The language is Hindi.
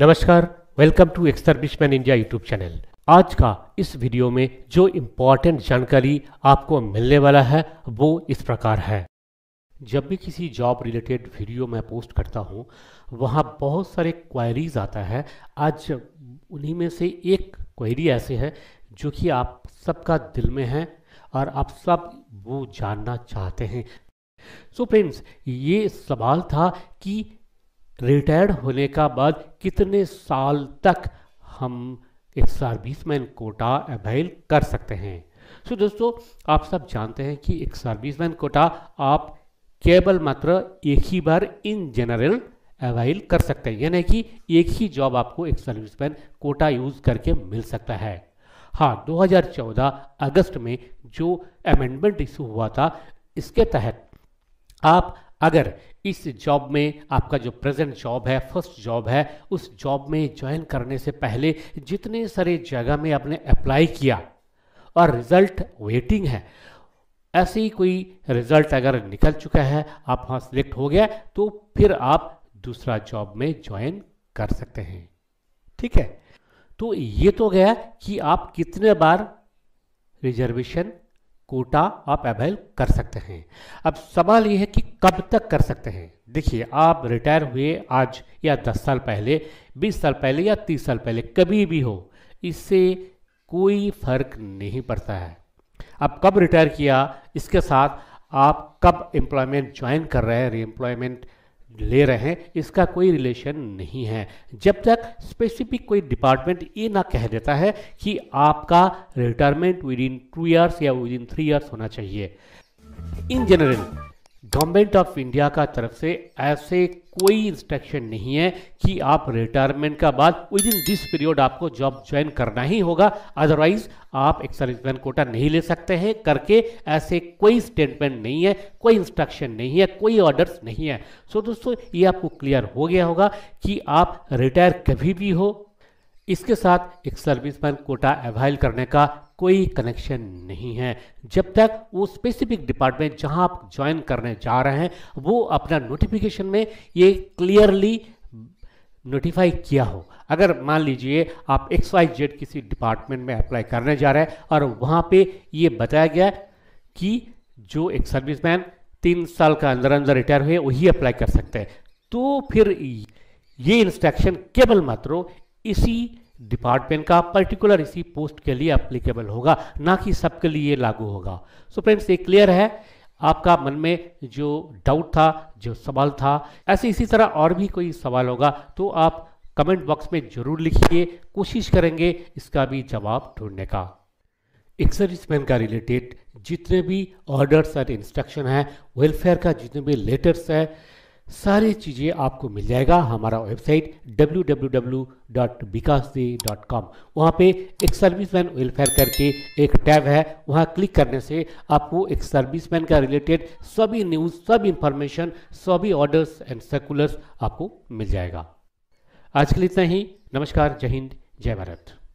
नमस्कार welcome to ex serviceman India YouTube channel आज का इस वीडियो में जो इम्पोर्टेंट जानकारी आपको मिलने वाला है वो इस प्रकार है जब भी किसी जॉब रिलेटेड वीडियो मैं पोस्ट करता हूँ वहाँ बहुत सारे क्वायरीज आता है आज उन्हीं में से एक क्वेरी ऐसे है जो कि आप सबका दिल में है और आप सब वो जानना चाहते हैं सो so फ्रेंड्स ये सवाल था कि रिटायर्ड होने का बाद कितने साल तक हम एक सर्विसमैन कोटा अवेल कर सकते हैं सो so, दोस्तों आप सब जानते हैं कि एक सर्विसमैन कोटा आप केवल मात्र एक ही बार इन जनरल अवेल कर सकते हैं यानी कि एक ही जॉब आपको एक सर्विसमैन कोटा यूज करके मिल सकता है हाँ 2014 अगस्त में जो अमेंडमेंट इशू हुआ था इसके तहत आप अगर इस जॉब में आपका जो प्रेजेंट जॉब है फर्स्ट जॉब है उस जॉब में ज्वाइन करने से पहले जितने सारे जगह में आपने अप्लाई किया और रिजल्ट वेटिंग है ऐसे ही कोई रिजल्ट अगर निकल चुका है आप वहां सिलेक्ट हो गया तो फिर आप दूसरा जॉब में ज्वाइन कर सकते हैं ठीक है तो ये तो गया कि आप कितने बार रिजर्वेशन कोटा आप अवेल कर सकते हैं अब सवाल यह है कि कब तक कर सकते हैं देखिए आप रिटायर हुए आज या दस साल पहले बीस साल पहले या तीस साल पहले कभी भी हो इससे कोई फर्क नहीं पड़ता है आप कब रिटायर किया इसके साथ आप कब एम्प्लॉयमेंट ज्वाइन कर रहे हैं रीएम्प्लॉयमेंट ले रहे हैं इसका कोई रिलेशन नहीं है जब तक स्पेसिफिक कोई डिपार्टमेंट ये ना कह देता है कि आपका retirement within two years या विद इन थ्री ईयर्स होना चाहिए in general government of India का तरफ से ऐसे कोई इंस्ट्रक्शन नहीं है कि आप रिटायरमेंट का बाद विद इन दिस पीरियड आपको जॉब ज्वाइन करना ही होगा अदरवाइज आप एक सर्विसमैन कोटा नहीं ले सकते हैं करके ऐसे कोई स्टेटमेंट नहीं है कोई इंस्ट्रक्शन नहीं है कोई ऑर्डर्स नहीं है सो so, दोस्तों ये आपको क्लियर हो गया होगा कि आप रिटायर कभी भी हो इसके साथ एक सर्विसमैन कोटा अवेल करने का कोई कनेक्शन नहीं है जब तक वो स्पेसिफिक डिपार्टमेंट जहां आप ज्वाइन करने जा रहे हैं वो अपना नोटिफिकेशन में ये क्लियरली नोटिफाई किया हो अगर मान लीजिए आप एक्स वाई जेड किसी डिपार्टमेंट में अप्लाई करने जा रहे हैं और वहाँ पे ये बताया गया कि जो एक सर्विसमैन तीन साल का अंदर अंदर रिटायर हुए वही अप्लाई कर सकते हैं तो फिर ये इंस्ट्रक्शन केवल मात्रों इसी डिपार्टमेंट का पर्टिकुलर इसी पोस्ट के लिए अप्लीकेबल होगा ना कि सबके लिए लागू होगा सो फ्रेंड्स ये क्लियर है आपका मन में जो डाउट था जो सवाल था ऐसे इसी तरह और भी कोई सवाल होगा तो आप कमेंट बॉक्स में जरूर लिखिए कोशिश करेंगे इसका भी जवाब ढूंढने का एक्सर्विसमैन का रिलेटेड जितने भी ऑर्डर्स और इंस्ट्रक्शन हैं वेलफेयर का जितने भी लेटर्स है सारे चीज़ें आपको मिल जाएगा हमारा वेबसाइट www.bikasde.com वहाँ पे एक सर्विसमैन वेलफेयर करके एक टैब है वहाँ क्लिक करने से आपको एक सर्विसमैन का रिलेटेड सभी न्यूज़ सब इंफॉर्मेशन सभी ऑर्डर्स एंड सर्कुलर्स आपको मिल जाएगा आज के लिए इतना ही नमस्कार जय हिंद जय भारत